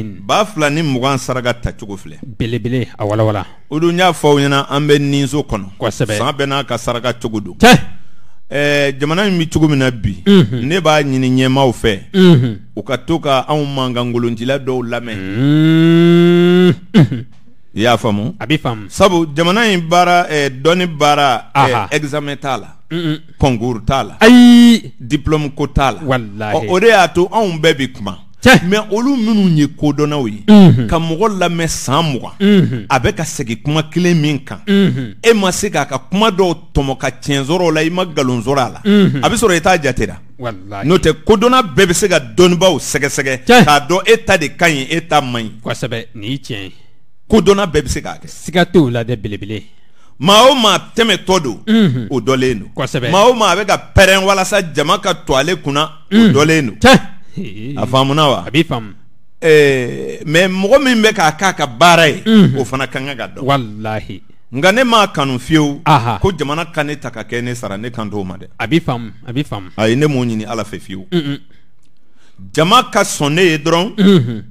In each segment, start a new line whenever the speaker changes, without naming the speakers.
ba fila ni mugan saraka ta cogo filɛ belebele a walawala o dun y'a fɔ aw ɲɛna an bɛ ninso kɔnɔ kosɛbɛ san bɛɛ n'a ka saraka cogo don ɛɛ jamana in bɛ cogo min na bi ne b'a ɲini ɲɛmaaw fɛ u ka to ka anw mankankoloncila dɔw lamɛn i y'a faamu a bɛ faamu sabu jamana in baara ɛɛ dɔnni baara ɛɛ examen t'a la concours t'a la ayi diplôme ko t'a la walahi o de y'a to anw bɛɛ bɛ kuma mɛ olu minnu ye kodɔnnaw ye ka mɔgɔ lamɛn san mugan a bɛ ka segi kuma kelen min kan e ma se k'a ka kuma dɔw tɔmɔ ka tiɲɛ sɔrɔ la i ma nkalon sɔrɔ a la a bɛ sɔrɔ i t'a jatera n'o tɛ kodɔnna bɛɛ bɛ se ka dɔnnibaw sɛgɛsɛgɛ k'a dɔn e ta de ka ɲi e ta man ɲi kosɛbɛ nin ye tiɲɛ ye kodɔnna bɛɛ bɛ se k'a kɛ siga t'o la dɛ belebele maa o maa tɛmɛtɔ don o dɔlen don maa o maa a bɛ ka pɛrɛn walasa jama ka to ale kunna o dɔlen don a faamuna wa a b'i faamu eh, mɛ mɔgɔ min bɛ k'a k'a ka baara ye o fana kan ka dɔn walahi nka ne m'a kanu fiyewu ko jamana ka ne ta ka kɛ ne sara ne kan t'o ma dɛ a b'i faamu a b'i faamu ayi ne m'o ɲini ala fɛ fiyewu jama ka sɔn ne ye dɔrɔn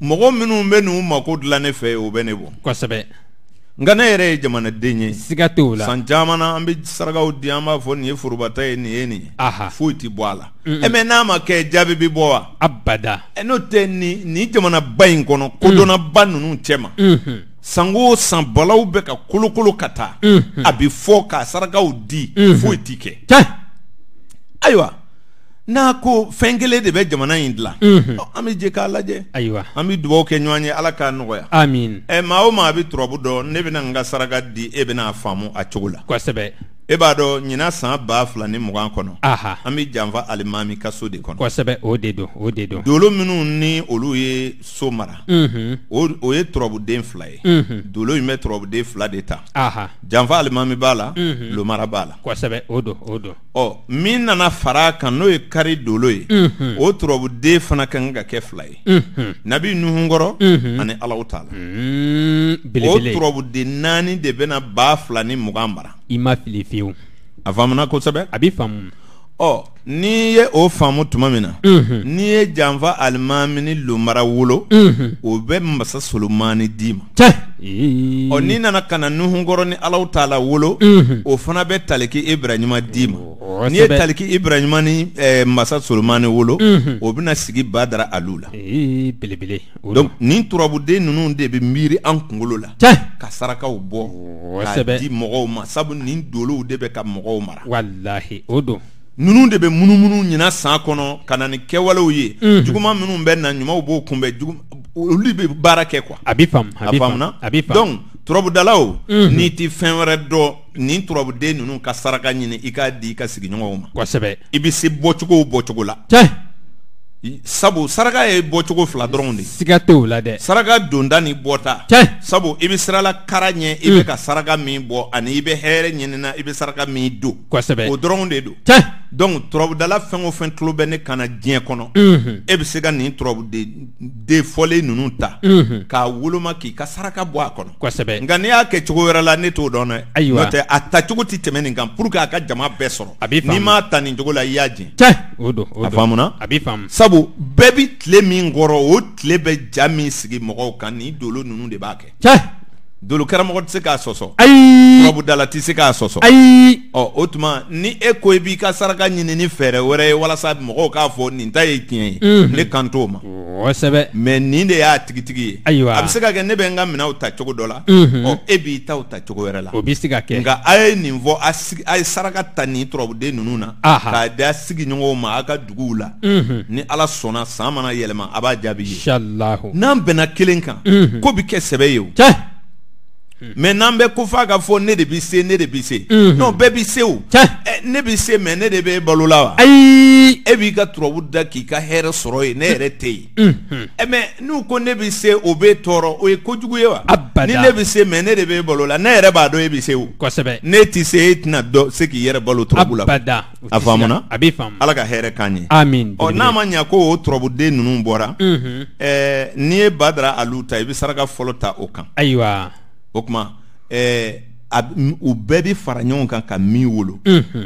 mɔgɔ minnu bɛ n'u mako dilan ne fɛ o bɛ ne bɔ kosɛbɛ nka ne yɛrɛ ye jamanaden ye siga mm. mm-hmm. san caman na an be mm-hmm. sarakaw di an b'a mm-hmm. fɔ nin ye forobata ye nin ye nin ye foyi tɛ bɔ a la ɛ n'a ma kɛ jaabi bi bɔ wa abada ɛ n'o tɛ ni nin jamanaba in kɔnɔ kodɔnnaba ninnu cɛ ma sanko san balaw bɛ ka kolokolo ka taa a be fɔ ka sarakaw di foyi ti kɛ ayiwa n'a ko fɛn kelen de bɛ jamana in dila an bɛ jɛ k'a lajɛ ayiwa an bɛ dugawu kɛ ɲɔgɔn ye ala k'a nɔgɔya amin ɛ maa o maa a bɛ turabu dɔn ne bɛna n ka saraka di e bɛna a faamu a cogo la kosɛbɛ e b'a dɔ ɲina san ba fila ni mugan kɔnɔ an be janfa alimami ka so de kɔnɔ kosɛbɛ o de don o de don dolo minnu ni olu ye so mara o ye tɔrɔbuden fila ye dolo in bɛ tɔrɔbuden fila de ta janfa alimami b'a la lomara b'a la kosɛbɛ o don o don ɔ min nana fara kan n'o ye kari dolo ye o tɔrɔbuden fana ka ka ka kɛ fila ye nabi nuhu kɔrɔ ani alaw t'a la mm, o turabuden naani de bena ba fila ni mugan mara i ma fili a faamuna kosɛbɛ a bi faamu ɔ n'i ye o faamu tuma min na n'i ye janfa alimami ni lomara wolo o bɛ masa solomani d'i ma ɔ n'i nana ka na nuhun kɔrɔ ni alaw t'a la wolo o fana bɛ taliki ibrahima d'i ma n'i ye taliki ibrahima ni masa solomani wolo o bɛna sigi badara alu la belebele donc nin turabuden ninnu de bɛ miiri an kunkolo la ka sarakaw bɔ k'a di mɔgɔw ma sabu nin dolow de bɛ ka mɔgɔw mara walahi o don ninnu de bɛ munumunu ɲina san kɔnɔ ka na ni kɛwalew ye juguman minnu bɛ na ɲumanw b'o kunbɛn jugu olu be baara kɛ kuwa a bi faamu n'i tɛ fɛn wɛrɛ dɔn nin turabuden nunu ka saraka ɲini i k'a di i ka sigiɲɔgɔnw ma kosɛbɛ i be se bɔcogow bɔcogo la tiɲɛ sabu saraka ye bɔcogo fila dɔrɔn de siga t'o la dɛ saraka donda ni bɔta sabu i be sirala kara ɲɛ i be mm. ka saraka min bɔ ani i be hɛɛrɛ ɲinina i be saraka min don kosɛbɛ o dɔrɔn de don donc turabudala fɛn o fɛn tulo bɛ ne kana diɲɛ kɔnɔ e be se ka nin de fɔle nunu ta k'a woloma k'i ka saraka bɔ a kɔnɔ kosɛbɛ nka n'i y'a kɛ cogo wɛrɛ la ne t'o dɔn dɛ ayiwa n'o tɛ a tacogo tɛ tɛmɛ nin kan pur que a ka jama bɛɛ sɔrɔ n'i m'a ta nin cogo la i y'a jɛn a faamuna a b'i faamu sabu sabu bɛɛ bi tile min kɔrɔ o tile bɛ ja min sigi mɔgɔw kan nin dolo ninnu de b'a kɛ. cɛ dolokaramɔgɔ tɛ se k'a sɔsɔ ayi turabudala tɛ se k'a sɔsɔ ayi ɔ oh, o tuma ni e ko i b'i ka saraka ɲini ni fɛɛrɛ wɛrɛ ye walasa mɔgɔw k'a fɔ nin ta ye tiɲɛ mhm. ye ne kan t'o ma kosɛbɛ mɛ nin de y'a tigitigi ye ayiwa a bɛ se ka kɛ ne bɛ n ka minɛnw ta cogo dɔ la ɔ e b'i taw ta cogo wɛrɛ la o bɛ se ka kɛ nka a ye nin fɔ a ye saraka ta nin turabuden ninnu na k'a da a sigiɲɔgɔnw ma a ka duguw la mhm. ni ala sɔnna san mana yɛlɛma a b'a jaabi ye n'an bɛnna kelen kan mhm. ko bi kɛ sɛbɛ ye o mɛ mm. n'an bɛ ko f'a ka fɔ ne de bi se ne de bi se mm-hmm. non bɛɛ bi se o ne bi se mɛ ne de bɛ balo la wa ayi e b'i ka turabu da k'i ka hɛrɛ sɔrɔ yen ne yɛrɛ tɛ yen mm. Mm. ɛ mɛ n'u ko ne bi se o bɛ tɔɔrɔ o ye kojugu ye wa abada ni ne bi se mɛ ne de bɛ balo la ne yɛrɛ b'a dɔn e bi se o kosɛbɛ ne ti se e tɛna dɔn se k'i yɛrɛ balo turabu la abada a faamuna a b'i faamu ala ka hɛrɛ k'an ye amin ɔ n'a ma ɲa ko o turabuden ninnu bɔra mm-hmm. ɛɛ n'i ye badara alu ta i bɛ saraka fɔlɔ ta o kan ayiwa o kuma ɛɛ u bɛɛ bɛ fara ɲɔgɔn kan ka min wolo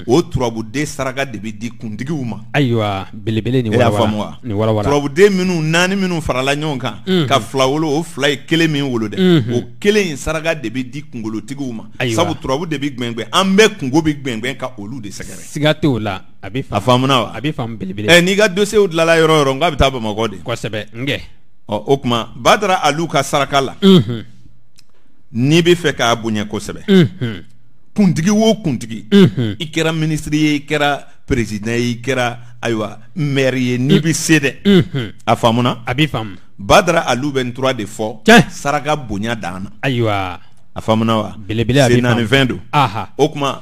o turabuden saraka de bɛ di kuntigiw ma ayiwa belebele nin e y'a faamu wa nin warawa turabuden minnu naani minnu farala ɲɔgɔn kan ka fila wolo o fila ye kelen min wolo dɛ o kelen in saraka de bɛ di kungolotigiw ma sabu turabu de bɛ gbɛngbɛn an bɛɛ kungo bɛ gbɛngbɛn ka olu de sɛgɛrɛ siga t'o la a bɛ faamu a faamuna wa a bɛ faamu belebele ɛ n'i ka dossier dilala yɔrɔ o yɔrɔ n k'a bɛ taa bamakɔ de kosɛbɛ n ɔ o tuma badara alu ka saraka la n'i bɛ fɛ k'a bonya kosɛbɛ kuntigi o kuntigi i kɛra minisiri ye i kɛra peresid ye i kɛra ayiwa mɛri ye n'i bɛ se dɛ a faamuna a bɛ faamu badara olu bɛ n de fɔ saraka bonya dan na ayiwa a faamuna wa belebele a bɛ naanifɛn don o tuma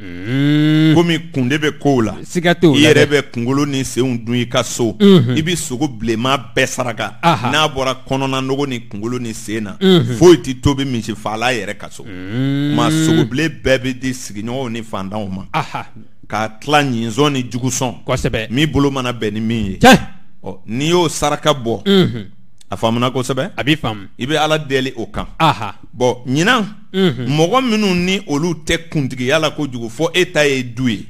Mmh. komi kunde bɛ kow la siga t'o la i yɛrɛ bɛ kunkolo ni senw dun i ka so i bɛ sogo bilenman bɛɛ saraka n'a bɔra kɔnɔna nogo ni kunkolo ni sen na foyi tɛ tobi misifaala yɛrɛ ka so mmh. ma sogobilen bɛɛ bɛ di sigiɲɔgɔnw ni fantanw ma k'a tila ɲinzɔn ni jugusɔn min bolo mana bɛn ni min ye n'i y'o saraka bɔ a faamuna kosɛbɛ a b'i faamu i bɛ ala deli o kan aha bɔn ɲinan mɔgɔ minnu ni olu tɛ kuntigiya la kojugu fɔ e ta ye du ye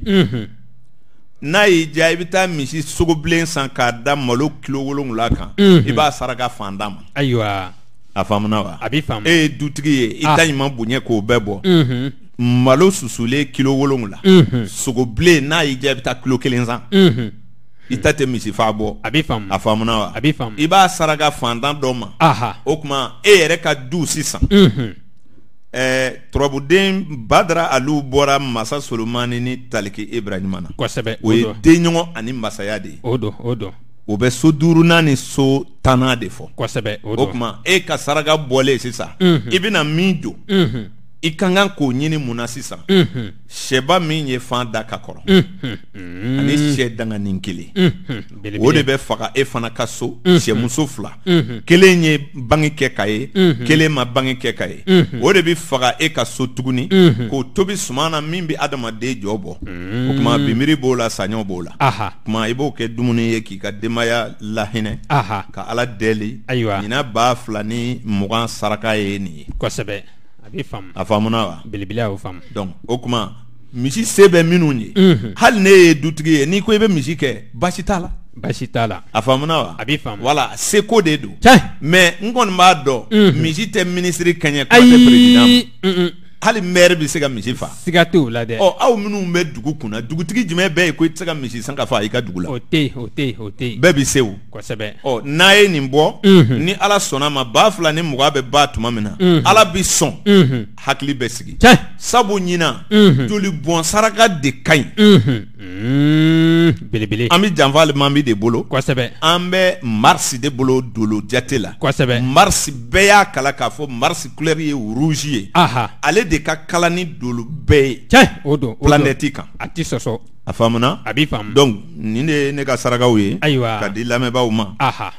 n'a y'i diya i bɛ taa misi sogobilen san k'a da malo kilo wolonwula kan i b'a saraka fantan ma ayiwa a faamuna wa a b'i faamu e ye dutigi ye i ah. ta ɲuman bonya k'o bɛɛ bɔ malo susulen kilo wolonwula sogobilen n'a y'i diya i bɛ taa kilo kelen san i ta tɛ misifa bɔ a bɛ faamu a faamuna wa a bɛ faamu i b'a saraka fantan dɔ ma o tuma e yɛrɛ ka du sisan ɛɛ turabuden badara alu bɔra masa solomani ni taliki ibrahima na kosɛbɛ o ye denɲɔgɔn ani masaya de ye o don o don o bɛ so duurunan ni so tannan de fɔ kosɛbɛ o don o tuma e ka saraka bɔlen sisan i bɛna min don. i ka kan k'o ɲini mun na sisan mhm. sɛba min ye fan da ka kɔrɔ mhm. ani mhm. sɛ danganin kelen o de bɛ faga e fana ka so sɛmuso fila kelen ye bange kɛ ka ye kelen ma bange kɛ ka ye o de bɛ faga e ka so tuguni k'o tobi suma na min bɛ adamaden jɔ bɔ o tuma bibiri b'o la saɲɔ b'o la tuma i b'o kɛ dumuni ye k'i ka denbaya lahinɛ ka ala deli ɲinan ba fila ni mugan saraka ye nin ye kosɛbɛ bɛ faamu a faamuna wa belebele y'o faamu donc o kuma misi se bɛ minnu ye hali ne ye dutigi ye n'i ko i bɛ misi kɛ baasi t'a la baasi t'a la a faamuna wa a b'i faamu wala seko de don mɛ n kɔni b'a dɔn misi tɛ minisiri kɛɲɛ kuma tɛ perezidan ma hali maire bɛ se ka misi fa siga t'o la dɛ. ɔ aw minnu bɛ dugu kunna dugutigi jumɛn bɛɛ ye ko i tɛ se ka misi san ka fa i ka dugu la. o tɛ yen o tɛ yen o tɛ yen. bɛɛ bɛ se o. kosɛbɛ. Oh, ɔ n'a ye nin bɔ. Mhm. ni ala sɔnna ma ba fila ni mugan bɛ ba tuma min na. Mhm. ala bɛ sɔn. Mhm. hakili bɛ sigi. sabu ɲinan. joli bɔn saraka de ka ɲi. Mm. belebele an bɛ janfa mami de bolo kosɛbɛ an bɛ marsi de bolo dolo jate la kosɛbɛ marisi bɛɛ y'a kala k'a fɔ marisi ou ye aha ale de ka kala ni dolo bɛɛ ye tiɲɛ o don planète a ti sɔsɔ a faamuna a b'i faamu donc nin de ye ne ka sarakaw ye aha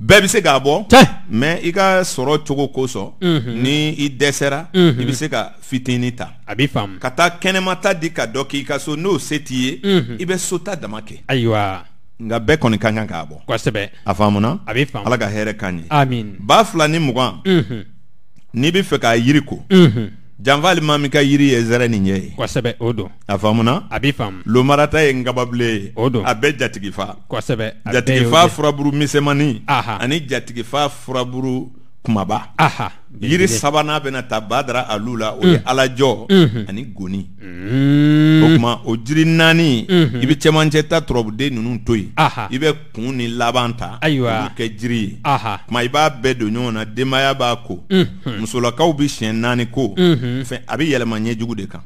bɛɛ bɛ se k'a bɔ mɛ i ka sɔrɔ cogo kosɔn mm -hmm. ni i dɛsɛra mm -hmm. i bɛ se ka fitinin ta a bɛ faamu ka taa kɛnɛmata di ka dɔ k'i ka so n'o se t'i ye mm -hmm. i bɛ sota dama kɛ ayiwa nka bɛɛ kɔni ka kan k'a bɔ kosɛbɛ a faamuna a bɛ faamu ala ka hɛrɛ k'an ye amiin ba fila ni mugan n'i bɛ fɛ k'a yiri ko janfa ali maa ka yiri ye zɛrɛ nin ɲɛ ye kosɛbɛ o don a faamuna a bi faamu lomarata ye nkababilen ye o don a bɛɛ jatigifa kosɛbɛ jatigifa furaburu misɛnmanin ani jatigifa furaburu kumaba aha yiri sabana bena ta badara alu la o ye alajɔ ani goni mm. o tuma o jiri naani i bɛ cɛmancɛ ta turabuden ninnu to yen i bɛ kun ni laban ta olu kɛ jiri ye tuma i b'a bɛɛ don ɲɔgɔn na denbaya b'a ko musolakaw bɛ siɲɛ naani ko fɛn a bɛ yɛlɛma ɲɛjugu de kan.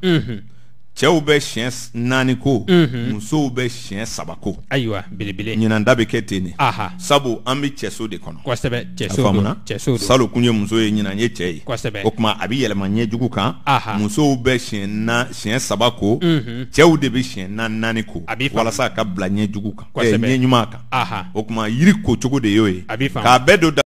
cɛw bɛ siɲɛ naani ko musow bɛ siɲɛ saba ko ayiwa belebele ɲinan da bɛ kɛ ten de sabu an bɛ cɛso de kɔnɔ kosɛbɛ cɛso faamuna cɛso salo kun ye muso ye ɲinan ye cɛ ye kosɛbɛ o tuma a bɛ yɛlɛma ɲɛjugu kan musow bɛ siɲɛ na siɲɛ saba ko cɛw de bɛ siɲɛ naani naani ko a bɛ walasa a ka bila ɲɛjugu kan kosɛbɛ ɲɛ ɲuman kan o tuma yiri ko cogo de y'o ye k'a bɛɛ don